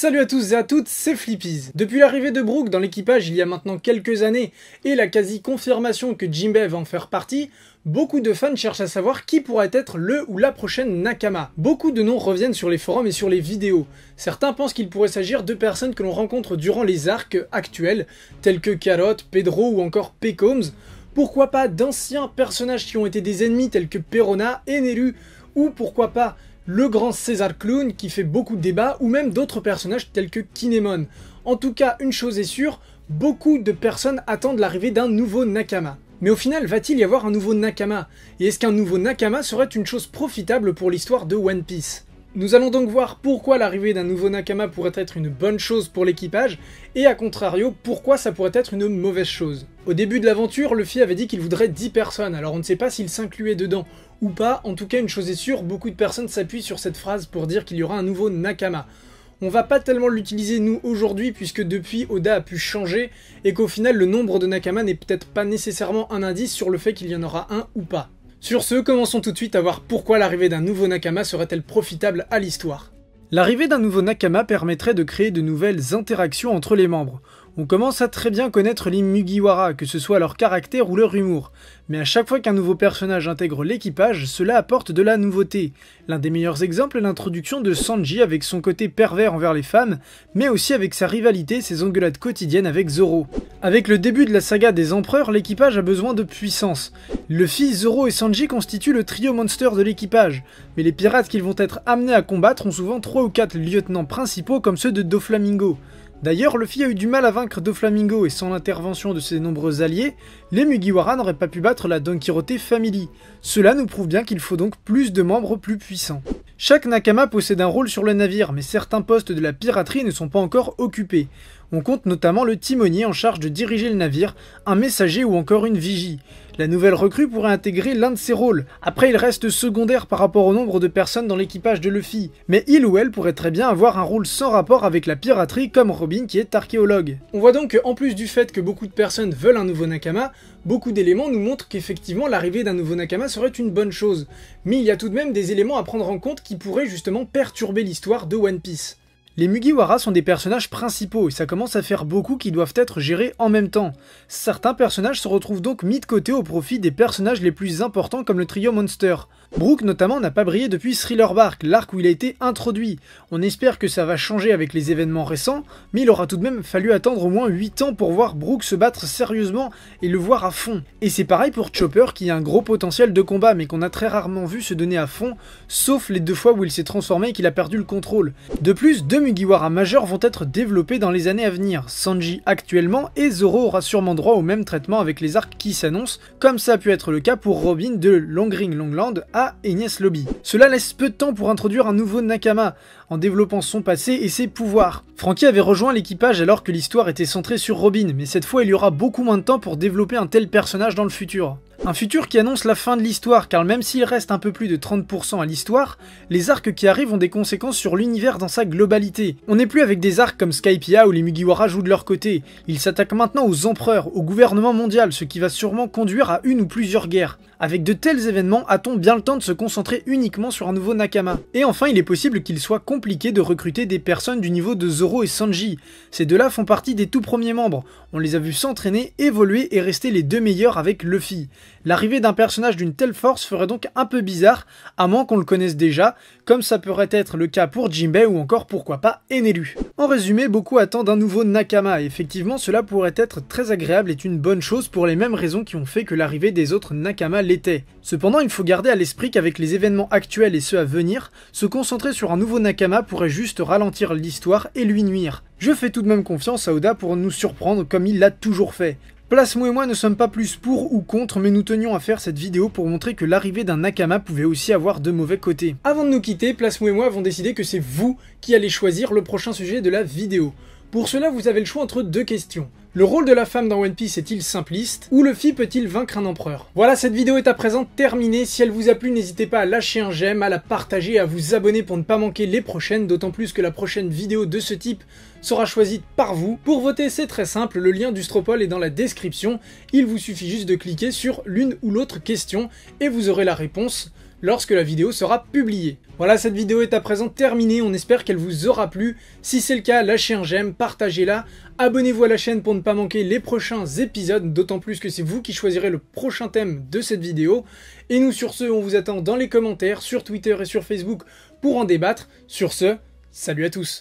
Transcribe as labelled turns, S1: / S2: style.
S1: Salut à tous et à toutes, c'est Flippies. Depuis l'arrivée de Brooke dans l'équipage il y a maintenant quelques années et la quasi-confirmation que Jimbe va en faire partie, beaucoup de fans cherchent à savoir qui pourrait être le ou la prochaine Nakama. Beaucoup de noms reviennent sur les forums et sur les vidéos. Certains pensent qu'il pourrait s'agir de personnes que l'on rencontre durant les arcs actuels, tels que Carotte, Pedro ou encore Pecombs. Pourquoi pas d'anciens personnages qui ont été des ennemis tels que Perona et ou pourquoi pas le grand César Clown qui fait beaucoup de débats, ou même d'autres personnages tels que Kinemon. En tout cas, une chose est sûre, beaucoup de personnes attendent l'arrivée d'un nouveau Nakama. Mais au final, va-t-il y avoir un nouveau Nakama Et est-ce qu'un nouveau Nakama serait une chose profitable pour l'histoire de One Piece nous allons donc voir pourquoi l'arrivée d'un nouveau Nakama pourrait être une bonne chose pour l'équipage, et à contrario, pourquoi ça pourrait être une mauvaise chose. Au début de l'aventure, Luffy avait dit qu'il voudrait 10 personnes, alors on ne sait pas s'il s'incluait dedans ou pas, en tout cas une chose est sûre, beaucoup de personnes s'appuient sur cette phrase pour dire qu'il y aura un nouveau Nakama. On va pas tellement l'utiliser nous aujourd'hui puisque depuis Oda a pu changer et qu'au final le nombre de Nakama n'est peut-être pas nécessairement un indice sur le fait qu'il y en aura un ou pas. Sur ce, commençons tout de suite à voir pourquoi l'arrivée d'un nouveau Nakama serait-elle profitable à l'histoire. L'arrivée d'un nouveau Nakama permettrait de créer de nouvelles interactions entre les membres. On commence à très bien connaître les Mugiwara, que ce soit leur caractère ou leur humour, mais à chaque fois qu'un nouveau personnage intègre l'équipage, cela apporte de la nouveauté. L'un des meilleurs exemples est l'introduction de Sanji avec son côté pervers envers les femmes, mais aussi avec sa rivalité, ses engueulades quotidiennes avec Zoro. Avec le début de la saga des empereurs, l'équipage a besoin de puissance. Le fils Zoro et Sanji constituent le trio monster de l'équipage, mais les pirates qu'ils vont être amenés à combattre ont souvent 3 ou 4 lieutenants principaux comme ceux de Doflamingo. D'ailleurs, Luffy a eu du mal à vaincre Doflamingo et sans l'intervention de ses nombreux alliés, les Mugiwara n'auraient pas pu battre la Don Quixote Family. Cela nous prouve bien qu'il faut donc plus de membres plus puissants. Chaque Nakama possède un rôle sur le navire, mais certains postes de la piraterie ne sont pas encore occupés. On compte notamment le timonier en charge de diriger le navire, un messager ou encore une vigie. La nouvelle recrue pourrait intégrer l'un de ces rôles. Après, il reste secondaire par rapport au nombre de personnes dans l'équipage de Luffy, mais il ou elle pourrait très bien avoir un rôle sans rapport avec la piraterie comme Robin qui est archéologue. On voit donc qu'en plus du fait que beaucoup de personnes veulent un nouveau Nakama, beaucoup d'éléments nous montrent qu'effectivement l'arrivée d'un nouveau Nakama serait une bonne chose. Mais il y a tout de même des éléments à prendre en compte qui pourraient justement perturber l'histoire de One Piece. Les Mugiwara sont des personnages principaux et ça commence à faire beaucoup qui doivent être gérés en même temps. Certains personnages se retrouvent donc mis de côté au profit des personnages les plus importants comme le trio Monster. Brooke notamment n'a pas brillé depuis Thriller Bark, l'arc où il a été introduit. On espère que ça va changer avec les événements récents, mais il aura tout de même fallu attendre au moins 8 ans pour voir Brooke se battre sérieusement et le voir à fond. Et c'est pareil pour Chopper qui a un gros potentiel de combat mais qu'on a très rarement vu se donner à fond, sauf les deux fois où il s'est transformé et qu'il a perdu le contrôle. De plus, deux Mugiwara majeur vont être développés dans les années à venir. Sanji actuellement et Zoro aura sûrement droit au même traitement avec les arcs qui s'annoncent, comme ça a pu être le cas pour Robin de Longring Longland à Enies Lobby. Cela laisse peu de temps pour introduire un nouveau Nakama, en développant son passé et ses pouvoirs. Franky avait rejoint l'équipage alors que l'histoire était centrée sur Robin, mais cette fois il y aura beaucoup moins de temps pour développer un tel personnage dans le futur. Un futur qui annonce la fin de l'histoire, car même s'il reste un peu plus de 30% à l'histoire, les arcs qui arrivent ont des conséquences sur l'univers dans sa globalité. On n'est plus avec des arcs comme Skypia où les Mugiwara jouent de leur côté, ils s'attaquent maintenant aux empereurs, au gouvernement mondial, ce qui va sûrement conduire à une ou plusieurs guerres. Avec de tels événements, a-t-on bien le temps de se concentrer uniquement sur un nouveau Nakama Et enfin, il est possible qu'il soit compliqué de recruter des personnes du niveau de Zoro et Sanji. Ces deux-là font partie des tout premiers membres, on les a vus s'entraîner, évoluer et rester les deux meilleurs avec Luffy. L'arrivée d'un personnage d'une telle force ferait donc un peu bizarre, à moins qu'on le connaisse déjà, comme ça pourrait être le cas pour Jinbei ou encore pourquoi pas Enelu. En résumé, beaucoup attendent un nouveau Nakama, et effectivement cela pourrait être très agréable et une bonne chose pour les mêmes raisons qui ont fait que l'arrivée des autres Nakama l'était. Cependant, il faut garder à l'esprit qu'avec les événements actuels et ceux à venir, se concentrer sur un nouveau Nakama pourrait juste ralentir l'histoire et lui nuire. Je fais tout de même confiance à Oda pour nous surprendre comme il l'a toujours fait. Plasmo et moi ne sommes pas plus pour ou contre, mais nous tenions à faire cette vidéo pour montrer que l'arrivée d'un Nakama pouvait aussi avoir de mauvais côtés. Avant de nous quitter, Plasmo et moi avons décidé que c'est vous qui allez choisir le prochain sujet de la vidéo. Pour cela, vous avez le choix entre deux questions. Le rôle de la femme dans One Piece est-il simpliste Ou le Luffy peut-il vaincre un empereur Voilà, cette vidéo est à présent terminée. Si elle vous a plu, n'hésitez pas à lâcher un j'aime, à la partager à vous abonner pour ne pas manquer les prochaines, d'autant plus que la prochaine vidéo de ce type sera choisie par vous. Pour voter, c'est très simple, le lien du Stropole est dans la description. Il vous suffit juste de cliquer sur l'une ou l'autre question et vous aurez la réponse lorsque la vidéo sera publiée. Voilà, cette vidéo est à présent terminée, on espère qu'elle vous aura plu. Si c'est le cas, lâchez un j'aime, partagez-la, abonnez-vous à la chaîne pour ne pas manquer les prochains épisodes, d'autant plus que c'est vous qui choisirez le prochain thème de cette vidéo. Et nous sur ce, on vous attend dans les commentaires, sur Twitter et sur Facebook pour en débattre. Sur ce, salut à tous